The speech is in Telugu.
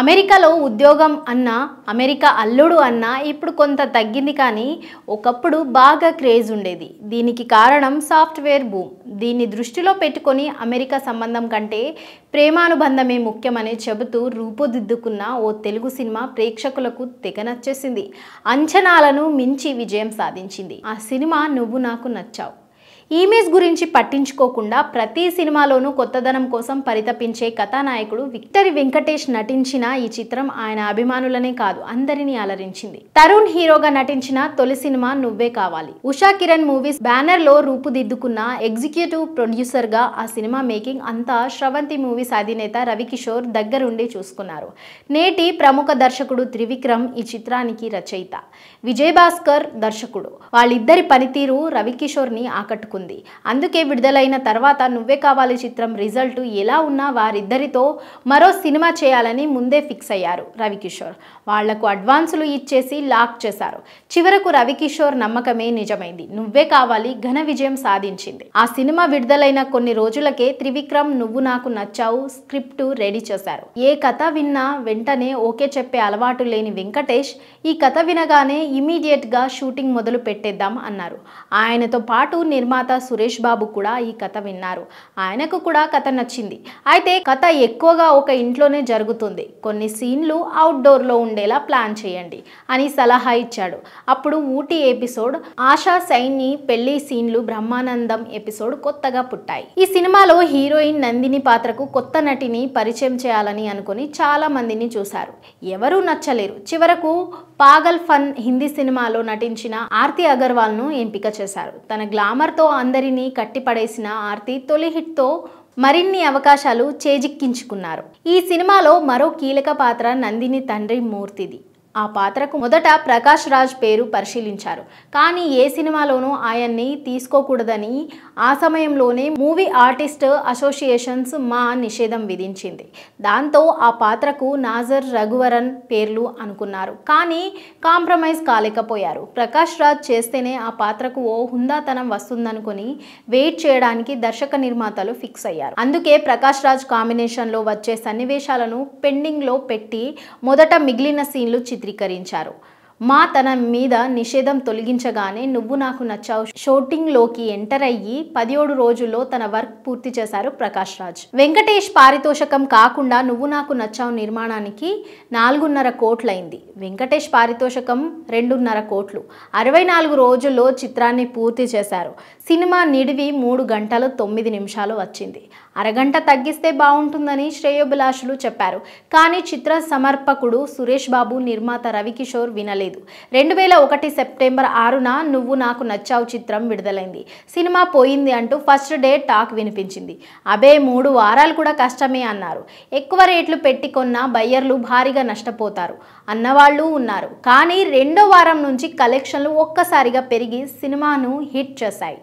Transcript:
అమెరికాలో ఉద్యోగం అన్నా అమెరికా అల్లుడు అన్నా ఇప్పుడు కొంత తగ్గింది కానీ ఒకప్పుడు బాగా క్రేజ్ ఉండేది దీనికి కారణం సాఫ్ట్వేర్ బూమ్ దీన్ని దృష్టిలో పెట్టుకొని అమెరికా సంబంధం కంటే ప్రేమానుబంధమే ముఖ్యమని చెబుతూ రూపుదిద్దుకున్న ఓ తెలుగు సినిమా ప్రేక్షకులకు తెగ నచ్చేసింది అంచనాలను మించి విజయం సాధించింది ఆ సినిమా నువ్వు నాకు నచ్చావు ఇమేజ్ గురించి పట్టించుకోకుండా ప్రతి సినిమాలోనూ కొత్తదనం కోసం పరితపించే కథానాయకుడు విక్టరీ వెంకటేష్ నటించిన ఈ చిత్రం ఆయన అభిమానులనే కాదు అందరినీ అలరించింది తరుణ్ హీరోగా నటించిన తొలి సినిమా నువ్వే కావాలి ఉషా కిరణ్ మూవీస్ బ్యానర్ లో రూపుదిద్దుకున్న ఎగ్జిక్యూటివ్ ప్రొడ్యూసర్ గా ఆ సినిమా మేకింగ్ అంతా శ్రవంతి మూవీస్ అధినేత రవికిషోర్ దగ్గరుండి చూసుకున్నారు నేటి ప్రముఖ దర్శకుడు త్రివిక్రమ్ ఈ చిత్రానికి రచయిత విజయ్ భాస్కర్ దర్శకుడు వాళ్ళిద్దరి పనితీరు రవికిషోర్ని ఆకట్టుకుంది చేసుకుంది అందుకే విడుదలైన తర్వాత నువ్వే కావాలి చిత్రం రిజల్ట్ ఎలా ఉన్నా వారిద్దరితో మరో సినిమా చేయాలని ముందే ఫిక్స్ అయ్యారు రవికిషోర్ వాళ్లకు అడ్వాన్సులు ఇచ్చేసి లాక్ చేశారు చివరకు రవికిషోర్ నమ్మకమే నిజమైంది నువ్వే కావాలి ఘన విజయం సాధించింది ఆ సినిమా విడుదలైన కొన్ని రోజులకే త్రివిక్రమ్ నువ్వు నాకు నచ్చావు స్క్రిప్ట్ రెడీ చేశారు ఏ కథ విన్నా వెంటనే ఓకే చెప్పే అలవాటు లేని వెంకటేష్ ఈ కథ వినగానే గా షూటింగ్ మొదలు పెట్టేద్దాం అన్నారు ఆయనతో పాటు నిర్మాత నిర్మాత సురేష్ బాబు కూడా ఈ కథ విన్నారు ఆయనకు కూడా కథ నచ్చింది అయితే కథ ఎక్కువగా ఒక ఇంట్లోనే జరుగుతుంది కొన్ని సీన్లు అవుట్డోర్లో ఉండేలా ప్లాన్ చేయండి అని సలహా ఇచ్చాడు అప్పుడు ఊటీ ఎపిసోడ్ ఆశా సైన్ని పెళ్లి సీన్లు బ్రహ్మానందం ఎపిసోడ్ కొత్తగా పుట్టాయి ఈ సినిమాలో హీరోయిన్ నందిని పాత్రకు కొత్త నటిని పరిచయం చేయాలని అనుకుని చాలా మందిని చూశారు ఎవరూ నచ్చలేరు చివరకు పాగల్ ఫన్ హిందీ సినిమాలో నటించిన ఆర్తి అగర్వాల్ను ఎంపిక చేశారు తన గ్లామర్తో అందరినీ కట్టిపడేసిన ఆర్తి తొలి హిట్తో మరిన్ని అవకాశాలు చేజిక్కించుకున్నారు ఈ సినిమాలో మరో కీలక పాత్ర నందిని తండ్రి మూర్తిది ఆ పాత్రకు మొదట ప్రకాష్ రాజ్ పేరు పరిశీలించారు కానీ ఏ సినిమాలోనూ ఆయన్ని తీసుకోకూడదని ఆ సమయంలోనే మూవీ ఆర్టిస్ట్ అసోసియేషన్స్ మా నిషేధం విధించింది దాంతో ఆ పాత్రకు నాజర్ రఘువరన్ పేర్లు అనుకున్నారు కానీ కాంప్రమైజ్ కాలేకపోయారు ప్రకాష్ రాజ్ చేస్తేనే ఆ పాత్రకు ఓ హుందాతనం వస్తుందనుకుని వెయిట్ చేయడానికి దర్శక నిర్మాతలు ఫిక్స్ అయ్యారు అందుకే ప్రకాష్ రాజ్ కాంబినేషన్లో వచ్చే సన్నివేశాలను పెండింగ్లో పెట్టి మొదట మిగిలిన సీన్లు చిత్రీకరించారు మా తన మీద నిషేధం తొలగించగానే నువ్వు నాకు నచ్చావు షూటింగ్లోకి ఎంటర్ అయ్యి పదిహేడు రోజుల్లో తన వర్క్ పూర్తి చేశారు ప్రకాష్ రాజ్ వెంకటేష్ పారితోషకం కాకుండా నువ్వు నాకు నచ్చావు నిర్మాణానికి నాలుగున్నర కోట్లయింది వెంకటేష్ పారితోషకం రెండున్నర కోట్లు అరవై నాలుగు రోజుల్లో చిత్రాన్ని పూర్తి చేశారు సినిమా నిడివి మూడు గంటలు తొమ్మిది నిమిషాలు వచ్చింది అరగంట తగ్గిస్తే బాగుంటుందని శ్రేయోభిలాషులు చెప్పారు కానీ చిత్ర సమర్పకుడు సురేష్ బాబు నిర్మాత రవికిషోర్ వినలేదు లేదు రెండు వేల ఒకటి సెప్టెంబర్ ఆరున నువ్వు నాకు నచ్చావు చిత్రం విడుదలైంది సినిమా పోయింది అంటూ ఫస్ట్ డే టాక్ వినిపించింది అబే మూడు వారాలు కూడా కష్టమే అన్నారు ఎక్కువ రేట్లు పెట్టి కొన్న బయ్యర్లు భారీగా నష్టపోతారు అన్నవాళ్ళు ఉన్నారు కానీ రెండో వారం నుంచి కలెక్షన్లు ఒక్కసారిగా పెరిగి సినిమాను హిట్ చేశాయి